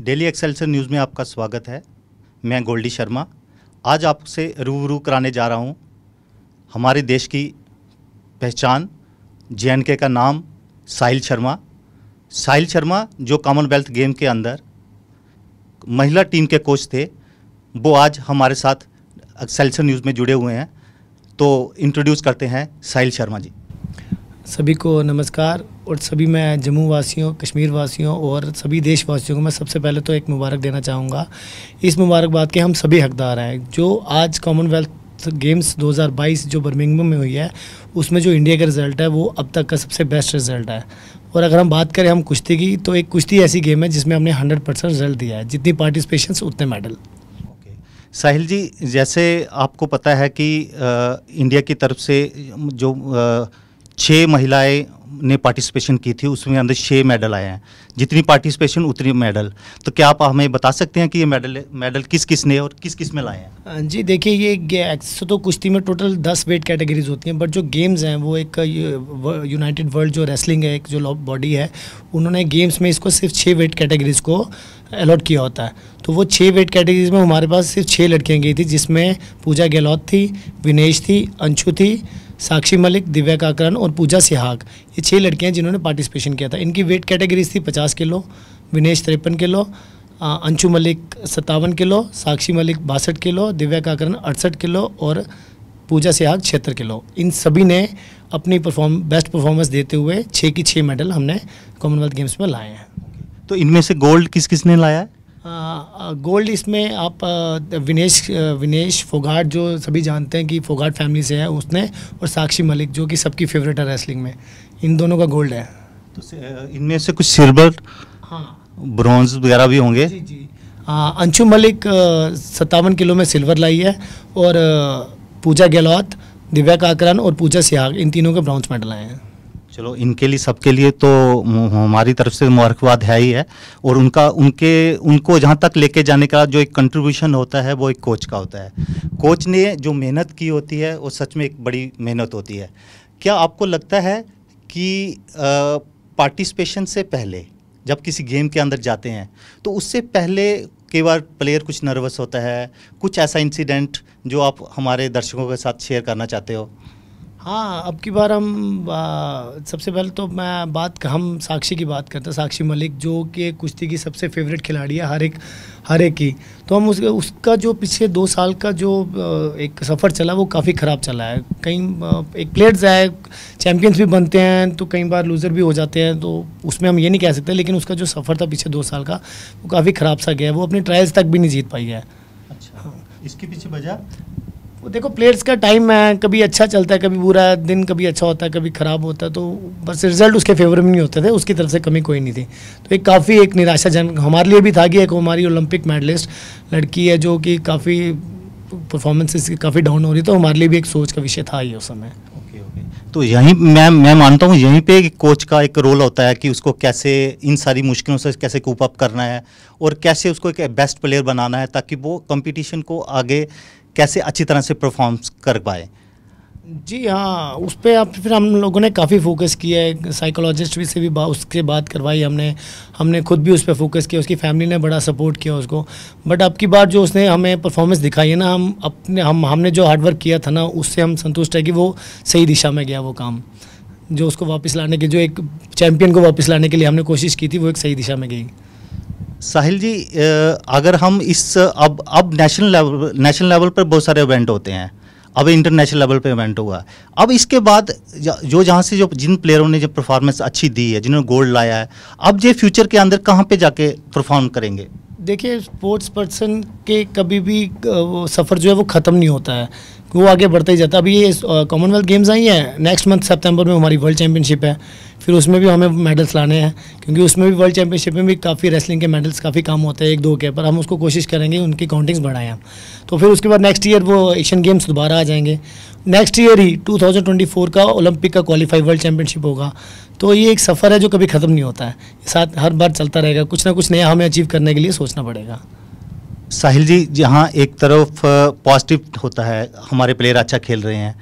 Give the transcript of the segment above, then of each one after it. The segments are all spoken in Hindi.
डेली एक्सेलसर न्यूज़ में आपका स्वागत है मैं गोल्डी शर्मा आज आपसे रूबरू कराने जा रहा हूँ हमारे देश की पहचान जे का नाम साहिल शर्मा साहिल शर्मा जो कॉमनवेल्थ गेम के अंदर महिला टीम के कोच थे वो आज हमारे साथ एक्सेलसर न्यूज़ में जुड़े हुए हैं तो इंट्रोड्यूस करते हैं साहिल शर्मा जी सभी को नमस्कार और सभी मैं जम्मू वासियों कश्मीर वासियों और सभी देशवासियों को मैं सबसे पहले तो एक मुबारक देना चाहूँगा इस मुबारकबाद के हम सभी हकदार हैं जो आज कॉमनवेल्थ गेम्स 2022 जो बर्मिंगम में हुई है उसमें जो इंडिया का रिज़ल्ट है वो अब तक का सबसे बेस्ट रिज़ल्ट है और अगर हम बात करें हम कुश्ती की तो एक कुश्ती ऐसी गेम है जिसमें हमने हंड्रेड परसेंट रिजल्ट दिया है जितनी पार्टिसिपेशन उतने मेडल साहिल जी जैसे आपको पता है कि आ, इंडिया की तरफ से जो आ, छः महिलाएं ने पार्टिसिपेशन की थी उसमें अंदर छः मेडल आए हैं जितनी पार्टिसिपेशन उतनी मेडल तो क्या आप हमें बता सकते हैं कि ये मेडल मेडल किस किस ने और किस किस में लाए हैं जी देखिए ये एक्सो तो कुश्ती में टोटल दस वेट कैटेगरीज होती हैं बट जो गेम्स हैं वो एक यूनाइटेड वर्ल्ड जो रेसलिंग है एक जो बॉडी है उन्होंने गेम्स में इसको सिर्फ छः वेट कैटेगरीज को अलॉट किया होता है तो वो छः वेट कैटेगरीज में हमारे पास सिर्फ छः लड़कियाँ गई थी जिसमें पूजा गहलोत थी विनेश थी अंशु थी साक्षी मलिक दिव्या काकरन और पूजा सिहाग ये छः लड़कियाँ जिन्होंने पार्टिसिपेशन किया था इनकी वेट कैटेगरीज थी पचास किलो विनेश तिरपन किलो अंशु मलिक सत्तावन किलो साक्षी मलिक बासठ किलो दिव्या काकरन अड़सठ किलो और पूजा सिहाग छिहत्तर किलो इन सभी ने अपनी परफॉर्म बेस्ट परफॉर्मेंस देते हुए छः की छः मेडल हमने कॉमनवेल्थ गेम्स में लाए हैं तो इनमें से गोल्ड किस किसने लाया है गोल्ड इसमें आप विनेश विनेश फोगाट जो सभी जानते हैं कि फोगाट फैमिली से है उसने और साक्षी मलिक जो कि सबकी फेवरेट है रेसलिंग में इन दोनों का गोल्ड है तो इनमें से कुछ सिल्वर हाँ ब्रॉन्ज वगैरह भी होंगे जी जी अंशु मलिक सत्तावन किलो में सिल्वर लाई है और पूजा गहलोत दिव्या काकरन और पूजा सियाग इन तीनों के ब्रॉन्ज मेडल आए हैं चलो इनके लिए सबके लिए तो हमारी तरफ से मुबारकबाद है ही है और उनका उनके उनको जहाँ तक लेके जाने का जो एक कंट्रीब्यूशन होता है वो एक कोच का होता है कोच ने जो मेहनत की होती है वो सच में एक बड़ी मेहनत होती है क्या आपको लगता है कि पार्टिसिपेशन से पहले जब किसी गेम के अंदर जाते हैं तो उससे पहले कई बार प्लेयर कुछ नर्वस होता है कुछ ऐसा इंसिडेंट जो आप हमारे दर्शकों के साथ शेयर करना चाहते हो हाँ अब की बार हम आ, सबसे पहले तो मैं बात हम साक्षी की बात करते हैं साक्षी मलिक जो कि कुश्ती की सबसे फेवरेट खिलाड़ी है हर एक हर एक की तो हम उस उसका जो पिछले दो साल का जो एक सफ़र चला वो काफ़ी ख़राब चला है कहीं एक प्लेयर्स है चैम्पियंस भी बनते हैं तो कई बार लूज़र भी हो जाते हैं तो उसमें हम ये नहीं कह सकते लेकिन उसका जो सफ़र था पिछले दो साल का वो काफ़ी ख़राब सा गया वो अपने ट्रायल्स तक भी नहीं जीत पाई है अच्छा हाँ इसके पीछे वजह वो देखो प्लेयर्स का टाइम है कभी अच्छा चलता है कभी बुरा दिन कभी अच्छा होता है कभी ख़राब होता है तो बस रिजल्ट उसके फेवर में नहीं होते थे उसकी तरफ से कमी कोई नहीं थी तो एक काफ़ी एक निराशाजनक हमारे लिए भी था कि एक हमारी ओलंपिक मेडलिस्ट लड़की है जो कि काफ़ी परफॉर्मेंस इसकी काफ़ी डाउन हो रही तो हमारे लिए भी एक सोच का विषय था ये उस समय तो यहीं मैं मैं मानता हूँ यहीं पे कोच का एक रोल होता है कि उसको कैसे इन सारी मुश्किलों से कैसे कूप अप करना है और कैसे उसको एक बेस्ट प्लेयर बनाना है ताकि वो कंपटीशन को आगे कैसे अच्छी तरह से परफॉर्म कर पाए जी हाँ उस पर आप फिर हम लोगों ने काफ़ी फोकस किया है साइकोलॉजिस्ट भी से भी बा, उसके बात करवाई हमने हमने खुद भी उस पर फोकस किया उसकी फैमिली ने बड़ा सपोर्ट किया उसको बट अब की बार जो उसने हमें परफॉर्मेंस दिखाई है ना हम अपने हम हमने जो हार्डवर्क किया था ना उससे हम संतुष्ट है कि वो सही दिशा में गया वो काम जो उसको वापस लाने के जो एक चैम्पियन को वापस लाने के लिए हमने कोशिश की थी वो एक सही दिशा में गई साहिल जी अगर हम इस अब अब नेशनल लेवल नेशनल लेवल पर बहुत सारे इवेंट होते हैं अब इंटरनेशनल लेवल पे इवेंट हुआ अब इसके बाद जो जहाँ से जो जिन प्लेयरों ने जो परफॉर्मेंस अच्छी दी है जिन्होंने गोल्ड लाया है अब ये फ्यूचर के अंदर कहाँ पे जाके परफॉर्म करेंगे देखिए स्पोर्ट्स पर्सन के कभी भी सफ़र जो है वो ख़त्म नहीं होता है वो आगे बढ़ता ही जाता है अभी ये कॉमनवेल्थ गेम्स आई हैं नेक्स्ट मंथ सितंबर में हमारी वर्ल्ड चैम्पियनशिप है फिर उसमें भी हमें मेडल्स लाने हैं क्योंकि उसमें भी वर्ल्ड चैम्पियनशिप में भी काफ़ी रेसलिंग के मेडल्स काफ़ी कम होते हैं एक दो के पर हम उसको कोशिश करेंगे उनकी काउंटिंग्स बढ़ाएं हम तो फिर उसके बाद नेक्स्ट ईयर वो एशियन गेम्स दोबारा आ जाएंगे नेक्स्ट ईयर ही टू का ओलंपिक का क्वालिफाई वर्ल्ड चैम्पियनशिप होगा तो ये एक सफ़र है जो कभी ख़त्म नहीं होता है साथ हर बार चलता रहेगा कुछ ना कुछ नया हमें अचीव करने के लिए सोचना पड़ेगा साहिल जी जहाँ एक तरफ पॉजिटिव होता है हमारे प्लेयर अच्छा खेल रहे हैं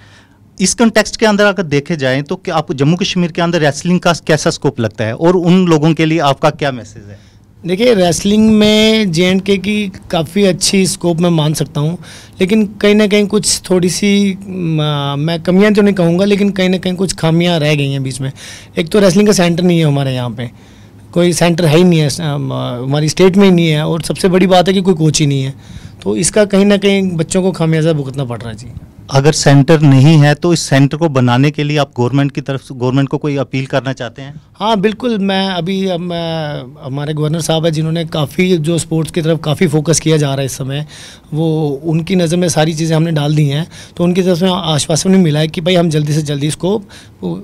इस कंटेक्स्ट के अंदर अगर देखे जाएं तो क्या आपको जम्मू कश्मीर के अंदर रेसलिंग का कैसा स्कोप लगता है और उन लोगों के लिए आपका क्या मैसेज है देखिए रेसलिंग में जे एंड के की काफ़ी अच्छी स्कोप मैं मान सकता हूँ लेकिन कहीं ना कहीं कुछ थोड़ी सी मैं कमियाँ तो नहीं कहूँगा लेकिन कहीं ना कहीं कुछ खामियाँ रह गई हैं बीच में एक तो रेसलिंग का सेंटर नहीं है हमारे यहाँ पे कोई सेंटर है ही नहीं है हमारी स्टेट में ही नहीं है और सबसे बड़ी बात है कि कोई कोच ही नहीं है तो इसका कहीं ना कहीं बच्चों को खामियाजा भुगतना पड़ रहा है जी अगर सेंटर नहीं है तो इस सेंटर को बनाने के लिए आप गवर्नमेंट की तरफ गवर्नमेंट को कोई अपील करना चाहते हैं हाँ बिल्कुल मैं अभी मैं हमारे गवर्नर साहब है जिन्होंने काफ़ी जो स्पोर्ट्स की तरफ काफ़ी फोकस किया जा रहा है इस समय वो उनकी नज़र में सारी चीज़ें हमने डाल दी हैं तो उनकी तरफ से आश्वासन भी मिला है कि भाई हम जल्दी से जल्दी इसको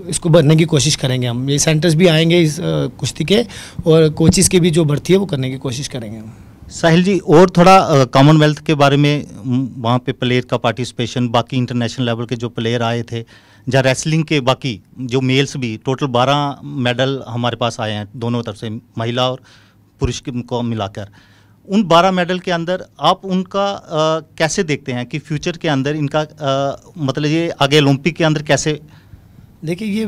इसको भरने की कोशिश करेंगे हम ये सेंटर्स भी आएंगे इस कुश्ती के और कोचिज़ की भी जो भर्ती है वो करने की कोशिश करेंगे हम साहिल जी और थोड़ा कॉमनवेल्थ के बारे में वहाँ पे प्लेयर का पार्टिसिपेशन बाकी इंटरनेशनल लेवल के जो प्लेयर आए थे या रेसलिंग के बाकी जो मेल्स भी टोटल 12 मेडल हमारे पास आए हैं दोनों तरफ से महिला और पुरुष को मिलाकर उन 12 मेडल के अंदर आप उनका आ, कैसे देखते हैं कि फ्यूचर के अंदर इनका आ, मतलब ये आगे ओलंपिक के अंदर कैसे देखिए ये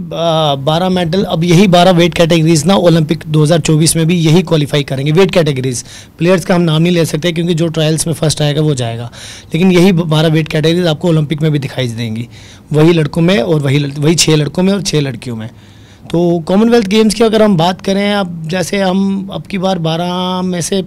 बारह मेडल अब यही बारह वेट कैटेगरीज ना ओलंपिक 2024 में भी यही क्वालिफाई करेंगे वेट कैटेगरीज प्लेयर्स का हम नाम नहीं ले सकते क्योंकि जो ट्रायल्स में फर्स्ट आएगा वो जाएगा लेकिन यही बारह वेट कैटेगरीज आपको ओलंपिक में भी दिखाई देंगी वही लड़कों में और वही वही छः लड़कों में और छः लड़कियों में तो कॉमनवेल्थ गेम्स की अगर हम बात करें अब जैसे हम अब की बार बारह में से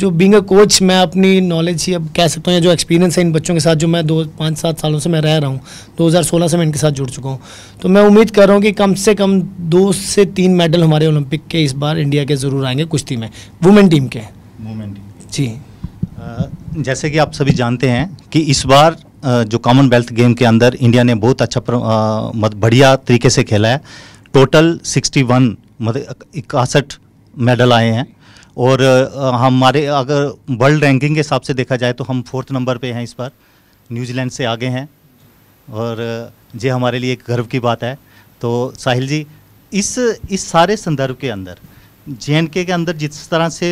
जो बींग अ कोच मैं अपनी नॉलेज ही अब कह सकता हूँ जो एक्सपीरियंस है इन बच्चों के साथ जो मैं दो पाँच सात सालों से मैं रह रहा हूँ 2016 से मैं इनके साथ जुड़ चुका हूँ तो मैं उम्मीद कर रहा हूँ कि कम से कम दो से तीन मेडल हमारे ओलंपिक के इस बार इंडिया के ज़रूर आएंगे कुश्ती में वुमेन टीम के वुमेन टीम जी जैसे कि आप सभी जानते हैं कि इस बार जो कॉमनवेल्थ गेम के अंदर इंडिया ने बहुत अच्छा बढ़िया तरीके से खेला है टोटल सिक्सटी मतलब इकसठ मेडल आए हैं और हमारे अगर वर्ल्ड रैंकिंग के हिसाब से देखा जाए तो हम फोर्थ नंबर पे हैं इस बार न्यूजीलैंड से आगे हैं और ये हमारे लिए एक गर्व की बात है तो साहिल जी इस इस सारे संदर्भ के अंदर जे के अंदर जिस तरह से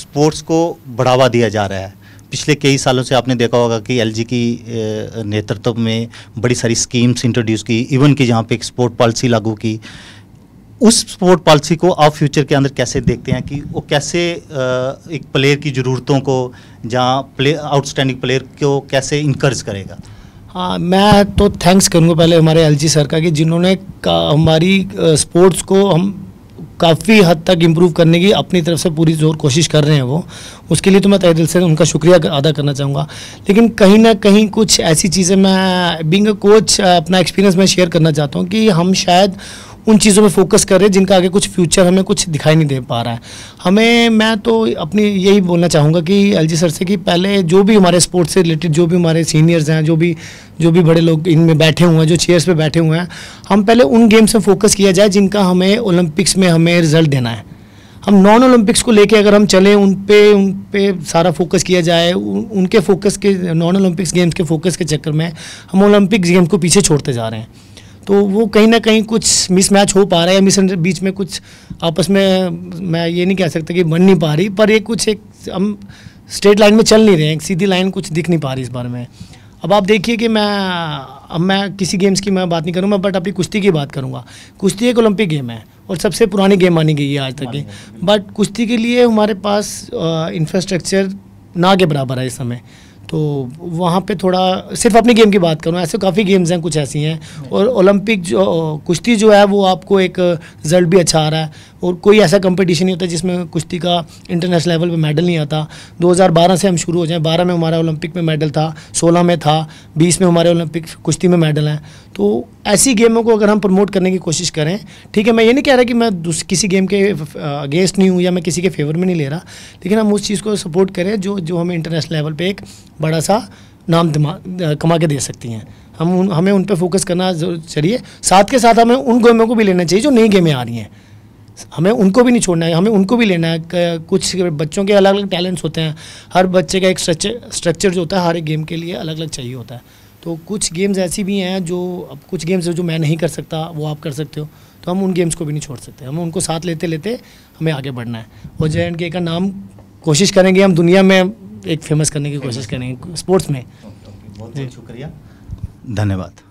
स्पोर्ट्स को बढ़ावा दिया जा रहा है पिछले कई सालों से आपने देखा होगा कि एलजी की नेतृत्व में बड़ी सारी स्कीम्स इंट्रोड्यूस की इवन कि जहाँ पे एक स्पोर्ट पॉलिसी लागू की उस स्पोर्ट पॉलिसी को आप फ्यूचर के अंदर कैसे देखते हैं कि वो कैसे एक प्लेयर की ज़रूरतों को जहाँ प्ले आउटस्टैंडिंग प्लेयर को कैसे इंकर्ज करेगा हाँ मैं तो थैंक्स करूँगा पहले हमारे एलजी सर का कि जिन्होंने हमारी स्पोर्ट्स को हम काफ़ी हद तक इम्प्रूव करने की अपनी तरफ से पूरी जोर कोशिश कर रहे हैं वो उसके लिए तो मैं तय दिल से उनका शुक्रिया अदा करना चाहूँगा लेकिन कहीं ना कहीं कुछ ऐसी चीज़ें मैं बिंग कोच अपना एक्सपीरियंस मैं शेयर करना चाहता हूँ कि हम शायद उन चीज़ों में फोकस कर हैं जिनका आगे कुछ फ्यूचर हमें कुछ दिखाई नहीं दे पा रहा है हमें मैं तो अपनी यही बोलना चाहूँगा कि एल सर से कि पहले जो भी हमारे स्पोर्ट्स से रिलेटेड जो भी हमारे सीनियर्स हैं जो भी जो भी बड़े लोग इनमें बैठे हुए हैं जो चेयर्स पर बैठे हुए हैं हम पहले उन गेम्स में फोकस किया जाए जिनका हमें ओलंपिक्स में हमें रिजल्ट देना है हम नॉन ओलंपिक्स को लेके अगर हम चलें उन पे उन पे सारा फोकस किया जाए उनके फोकस के नॉन ओलंपिक्स गेम्स के फोकस के चक्कर में हम ओलंपिक्स गेम को पीछे छोड़ते जा रहे हैं तो वो कहीं ना कहीं कुछ मिसमैच हो पा रहा है मिस बीच में कुछ आपस में मैं ये नहीं कह सकता कि बन नहीं पा रही पर ये कुछ एक हम स्ट्रेट लाइन में चल नहीं रहे हैं सीधी लाइन कुछ दिख नहीं पा रही इस बारे में अब आप देखिए कि मैं अब मैं किसी गेम्स की मैं बात नहीं करूँगा बट अपनी कुश्ती की बात करूँगा कुश्ती एक ओलंपिक गेम है और सबसे पुरानी गेम मानी गई है आज तक की बट कुश्ती के लिए हमारे पास इंफ्रास्ट्रक्चर ना के बराबर है इस समय तो वहाँ पे थोड़ा सिर्फ अपनी गेम की बात करूँ ऐसे काफ़ी गेम्स हैं कुछ ऐसी हैं और ओलंपिक जो कुश्ती जो है वो आपको एक रिजल्ट भी अच्छा आ रहा है और कोई ऐसा कंपटीशन नहीं होता जिसमें कुश्ती का इंटरनेशनल लेवल पे मेडल नहीं आता 2012 से हम शुरू हो जाए 12 में हमारा ओलंपिक में मेडल था 16 में था 20 में हमारे ओलंपिक कुश्ती में मेडल हैं तो ऐसी गेमों को अगर हम प्रमोट करने की कोशिश करें ठीक है मैं ये नहीं कह रहा कि मैं किसी गेम के अगेंस्ट नहीं हूँ या मैं किसी के फेवर में नहीं ले रहा लेकिन हम उस चीज़ को सपोर्ट करें जो जो हमें इंटरनेशनल लेवल पर एक बड़ा सा नाम कमा के दे सकती हैं हम हमें उन पर फोकस करना चाहिए साथ के साथ हमें उन गेमों को भी लेना चाहिए जो नई गेमें आ रही हैं हमें उनको भी नहीं छोड़ना है हमें उनको भी लेना है कुछ बच्चों के अलग अलग टैलेंट्स होते हैं हर बच्चे का एक स्ट्रक्चर स्ट्रक्चर जो होता है हर एक गेम के लिए अलग अलग चाहिए होता है तो कुछ गेम्स ऐसी भी हैं जो अब कुछ गेम्स जो मैं नहीं कर सकता वो आप कर सकते हो तो हम उन गेम्स को भी नहीं छोड़ सकते हम उनको साथ लेते लेते हमें आगे बढ़ना है और जे एंड के का नाम कोशिश करेंगे हम दुनिया में एक फेमस करने की कोशिश करेंगे स्पोर्ट्स में बहुत बहुत शुक्रिया धन्यवाद